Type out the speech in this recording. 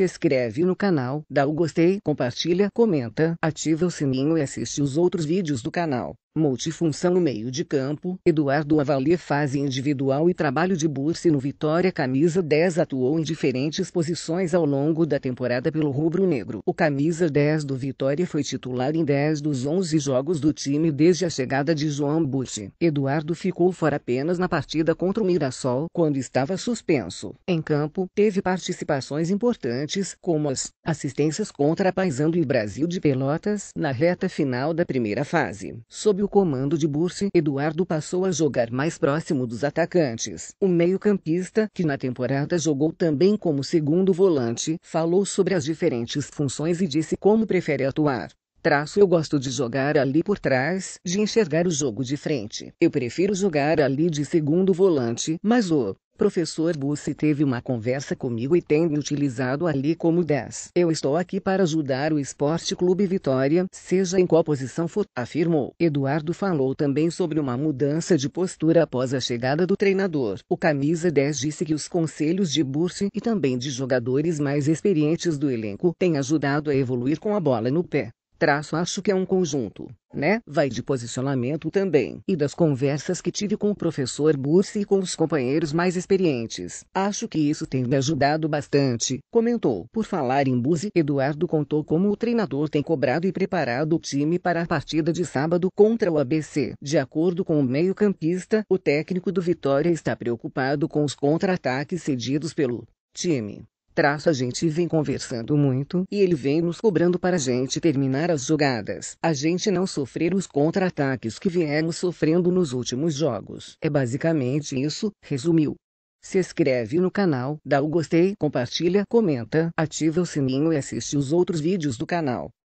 Se inscreve no canal, dá o gostei, compartilha, comenta, ativa o sininho e assiste os outros vídeos do canal. Multifunção no meio de campo, Eduardo avalia fase individual e trabalho de Bursi no Vitória Camisa 10 atuou em diferentes posições ao longo da temporada pelo rubro-negro. O camisa 10 do Vitória foi titular em 10 dos 11 jogos do time desde a chegada de João Bursi. Eduardo ficou fora apenas na partida contra o Mirassol, quando estava suspenso. Em campo, teve participações importantes, como as assistências contra Paisando e Brasil de Pelotas na reta final da primeira fase. Sob o comando de Bursi, Eduardo passou a jogar mais próximo dos atacantes. O meio-campista, que na temporada jogou também como segundo volante, falou sobre as diferentes funções e disse como prefere atuar. Traço eu gosto de jogar ali por trás, de enxergar o jogo de frente. Eu prefiro jogar ali de segundo volante, mas o Professor Bussi teve uma conversa comigo e tem me utilizado ali como 10. Eu estou aqui para ajudar o Esporte Clube Vitória, seja em qual posição for, afirmou. Eduardo falou também sobre uma mudança de postura após a chegada do treinador. O camisa 10 disse que os conselhos de Bussi e também de jogadores mais experientes do elenco têm ajudado a evoluir com a bola no pé traço acho que é um conjunto, né? Vai de posicionamento também e das conversas que tive com o professor Bursi e com os companheiros mais experientes. Acho que isso tem me ajudado bastante, comentou. Por falar em Bursi, Eduardo contou como o treinador tem cobrado e preparado o time para a partida de sábado contra o ABC. De acordo com o meio-campista, o técnico do Vitória está preocupado com os contra-ataques cedidos pelo time traço a gente vem conversando muito e ele vem nos cobrando para a gente terminar as jogadas, a gente não sofrer os contra-ataques que viemos sofrendo nos últimos jogos. É basicamente isso, resumiu. Se inscreve no canal, dá o gostei, compartilha, comenta, ativa o sininho e assiste os outros vídeos do canal.